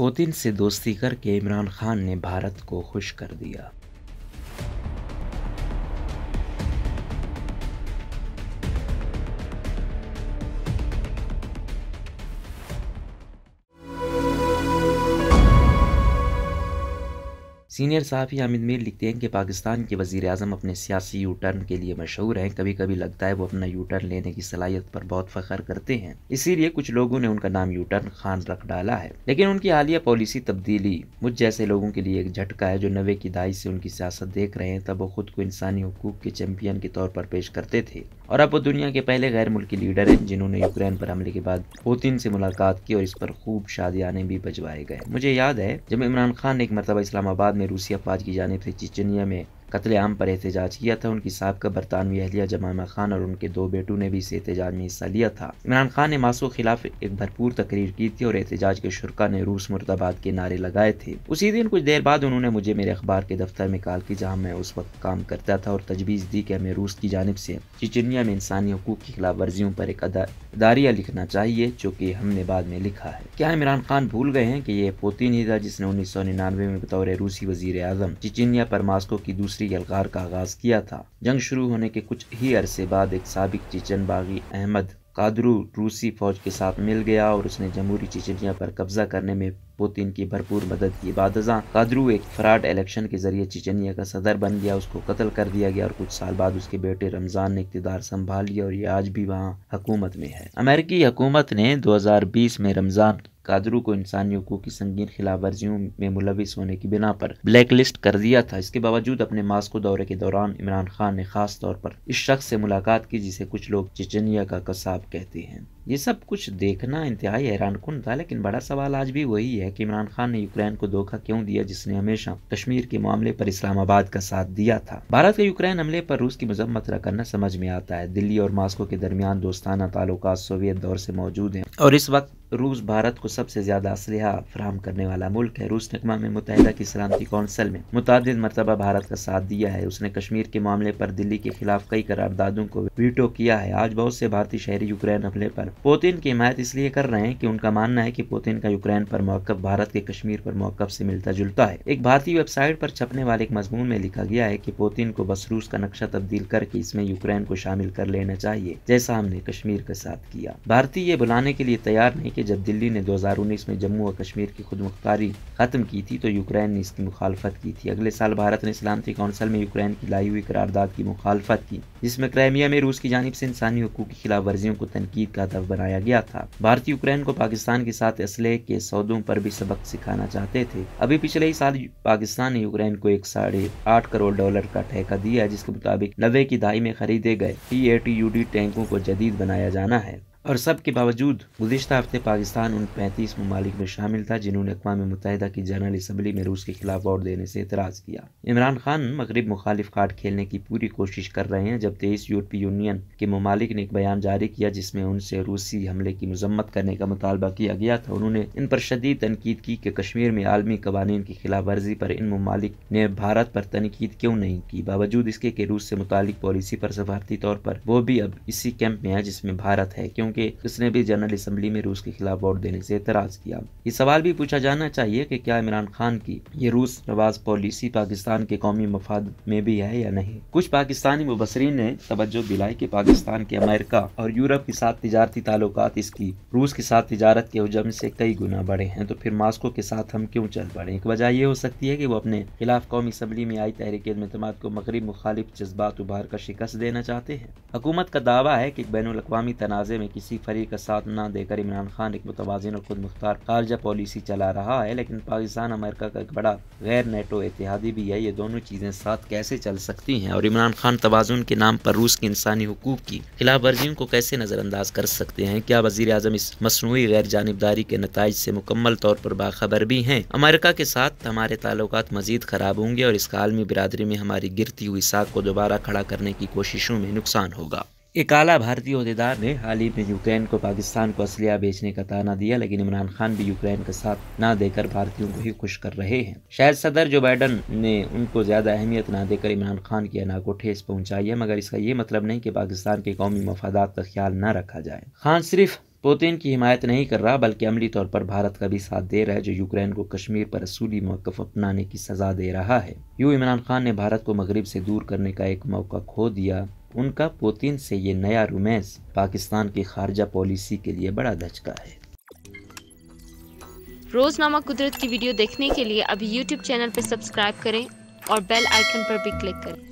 Putin से दोस्ती करके इमरान खान ने भारत को खुश कर दिया सीनियर सहाफ़ी हामिद मीर लिखते हैं कि पाकिस्तान के वजीर अजम अपने सियासी यू टर्न के लिए मशहूर हैं कभी कभी लगता है वो अपना यू टर्न लेने की सलाहियत पर बहुत फख्र करते हैं इसीलिए कुछ लोगों ने उनका नाम यू टर्न खान रख डाला है लेकिन उनकी हालिया पॉलिसी तब्दीली मुझ जैसे लोगों के लिए एक झटका है जो नवे की दाई से उनकी सियासत देख रहे हैं तब वो खुद को इंसानी हकूक के चैम्पियन के तौर पर पेश करते थे और अब वो दुनिया के पहले गैर मुल्की लीडर हैं जिन्होंने यूक्रेन पर हमले के बाद पुतिन से मुलाकात की और इस पर खूब शादियाने भी बजवाए गए मुझे याद है जब इमरान खान ने एक मरतबा इस्लामाबाद में रूसी अफवाज की जानब से चिचनिया में कत्लेआम पर एहतजाज किया था उनकी सबका बरतानवी अहलिया जमामा खान और उनके दो बेटों ने भी इस एहतजाज में हिस्सा लिया था इमरान खान ने मासो खिलाफ एक भरपूर तकरीर की थी और एहतजाज के शुरा ने रूस मुर्दाबाद के नारे लगाए थे उसी दिन कुछ देर बाद उन्होंने मुझे मेरे अखबार के दफ्तर में कॉल की जहाँ मैं उस वक्त काम करता था और तजवीज़ दी कि हमें रूस की जानब से चिचनिया में इंसानी हकूक की खिलाफ वर्जियों पर एक अदारिया लिखना चाहिए जो कि हमने बाद में लिखा है क्या इमरान खान भूल गए हैं कि ये पोतिन ही था जिसने उन्नीस सौ निन्यानवे में बतौर रूसी वजीर आजम चिचनिया पर मास्को की दूसरी दूसरी यलगार का आगाज किया था जंग शुरू होने के कुछ ही अरसे बाद एक सबक चिचन बागी अहमद कादरू रूसी फौज के साथ मिल गया और उसने जमहूरी चिचनिया पर कब्जा करने में पुतिन की भरपूर मदद की बाद कादरू एक फ्रॉड इलेक्शन के जरिए चिचनिया का सदर बन गया उसको कत्ल कर दिया गया और कुछ साल बाद उसके बेटे रमज़ान ने इकतदार संभाल लिया और ये आज भी वहाँ हुकूमत में है अमेरिकी हुकूमत ने 2020 में रमज़ान कादरू को इंसानी हकूक की संगीन खिलाफ वर्जियों में मुलविस होने की बिना पर ब्लैक लिस्ट कर दिया था इसके बावजूद अपने मास्को दौरे के दौरान इमरान खान ने खास तौर पर इस शख्स से मुलाकात की जिसे कुछ लोग चिचनिया का कसाब कहते हैं ये सब कुछ देखना इंतहाई हैरान कन था लेकिन बड़ा सवाल आज भी वही है कि इमरान खान ने यूक्रेन को धोखा क्यों दिया जिसने हमेशा कश्मीर के मामले पर इस्लामाबाद का साथ दिया था भारत के यूक्रेन हमले पर रूस की मजम्मत न करना समझ में आता है दिल्ली और मास्को के दरमियान दोस्ताना ताल्लुक सोवियत दौर से मौजूद है और इस वक्त रूस भारत को सबसे ज़्यादा असलहा फ्राहम करने वाला मुल्क है रूस नकमा में मुतहदा की सलामती कौंसल में मुतद मरतबा भारत का साथ दिया है उसने कश्मीर के मामले पर दिल्ली के खिलाफ कई करारदादों को वीटो किया है आज बहुत से भारतीय शहरी यूक्रेन हमले पर पोतिन की हिमायत इसलिए कर रहे हैं कि उनका मानना है कि पोतिन का यूक्रेन पर मौकब भारत के कश्मीर पर मौक़ से मिलता जुलता है एक भारतीय वेबसाइट पर छपने वाले एक मजमून में लिखा गया है कि पोतिन को बस रूस का नक्शा तब्दील करके इसमें यूक्रेन को शामिल कर लेना चाहिए जैसा हमने कश्मीर के साथ किया भारतीय ये बुलाने के लिए तैयार नहीं कि जब दिल्ली ने 2019 में जम्मू और कश्मीर की खुद मुख्तारी खत्म की थी तो यूक्रेन ने इसकी मुखालफत की थी अगले साल भारत ने सलामती काउंसिल में यूक्रेन की लाई हुई करारदाद की मुखालफत की जिसमें क्राइमिया में रूस की जानब से इंसानी हकूक की खिलाफ वर्जियों को तनकीद का हदफ बनाया गया था भारतीय यूक्रेन को पाकिस्तान के साथ इसलिए के सौदों पर भी सबक सिखाना चाहते थे अभी पिछले ही साल पाकिस्तान ने यूक्रेन को एक साढ़े आठ करोड़ डॉलर का ठेका दिया जिसके मुताबिक नब्बे की दहाई में खरीदे गए ए टी यू डी टैंकों को जदीद बनाया जाना है और सब के बावजूद गुजशत हफ्ते पाकिस्तान उन पैंतीस ममालिक में शामिल था जिन्होंने अकवा मुतहदा की जनरल इसम्बली में रूस के खिलाफ वोट देने से एतराज़ किया इमरान खान मगरब मुखालिफ कार्ड खेलने की पूरी कोशिश कर रहे हैं जब तेईस यूरोपीय यूनियन के ममालिक ने एक बयान जारी किया जिसमें उनसे रूसी हमले की मजम्मत करने का मुतालबा किया गया था उन्होंने इन पर शदीद तनकीद की कि कश्मीर में आलमी कवानीन की खिलाफ वर्जी पर इन ममालिक ने भारत पर तनकीद क्यों नहीं की बावजूद इसके रूस से मुतल पॉलिसी पर सफारती तौर पर वो भी अब इसी कैंप में है जिसमें भारत है क्योंकि के किसने भी जनरल असम्बली में रूस के खिलाफ वोट देने से एतराज किया ये सवाल भी पूछा जाना चाहिए कि क्या इमरान खान की ये रूस नवाज पॉलिसी पाकिस्तान के कौमी मफाद में भी है या नहीं कुछ पाकिस्तानी मुबसरीन ने तवज्जो दिलाई की पाकिस्तान के अमेरिका और यूरोप के साथ तजारती ताल्लुक इसकी रूस के साथ तजारत के हजम से कई गुना बढ़े हैं तो फिर मास्को के साथ हम क्यों चल पड़े एक वजह यह हो सकती है कि वो अपने खिलाफ कौमी असम्बली में आई तहरीक अतमाद को मगरब मुखालिफ जज्बात उभार कर शिकस्त देना चाहते हैं हुकूमत का दावा है कि बैन अवी तनाज़े में किसी फरीक का साथ ना देकर इमरान खान एक मुतवाजन और खुद मुख्तार खारजा पॉलिसी चला रहा है लेकिन पाकिस्तान अमेरिका का एक बड़ा गैर नेटो इतिहादी भी है ये दोनों चीज़ें साथ कैसे चल सकती हैं और इमरान खान तोज़ुन के नाम पर रूस के इंसानी हकूक़ की खिलाफ वर्जियों को कैसे नज़रअंदाज कर सकते हैं क्या वजीर अजम इस मसनू गैर जानबदारी के नतज से मुकम्मल तौर पर बाखबर भी हैं अमेरिका के साथ हमारे ताल्लुक मजीद खराब होंगे और इसका आलमी बरदरी में हमारी गिरती हुई साख को दोबारा खड़ा करने की कोशिशों में नुकसान होगा आला भारतीय अहदेदार ने हाल ही में यूक्रेन को पाकिस्तान को असलिया बेचने का ताना दिया लेकिन इमरान खान भी यूक्रेन का साथ ना देकर भारतीयों को ही खुश कर रहे हैं शायद सदर जो बाइडन ने उनको ज्यादा अहमियत ना देकर इमरान खान की अना को ठेस पहुंचाई है मगर इसका ये मतलब नहीं कि पाकिस्तान के कौमी मफादात का ख्याल न रखा जाए खान सिर्फ पुतिन की हिमायत नहीं कर रहा बल्कि अमली तौर पर भारत का भी साथ दे रहा है जो यूक्रेन को कश्मीर पर असूली मौकफ अपनाने की सजा दे रहा है यूँ इमरान खान ने भारत को मगरब से दूर करने का एक मौका खो दिया उनका पुतिन से ये नया रुमैस पाकिस्तान की खारजा पॉलिसी के लिए बड़ा धचका है रोजनामा कुदरत की वीडियो देखने के लिए अभी यूट्यूब चैनल पर सब्सक्राइब करें और बेल आइकन पर भी क्लिक करें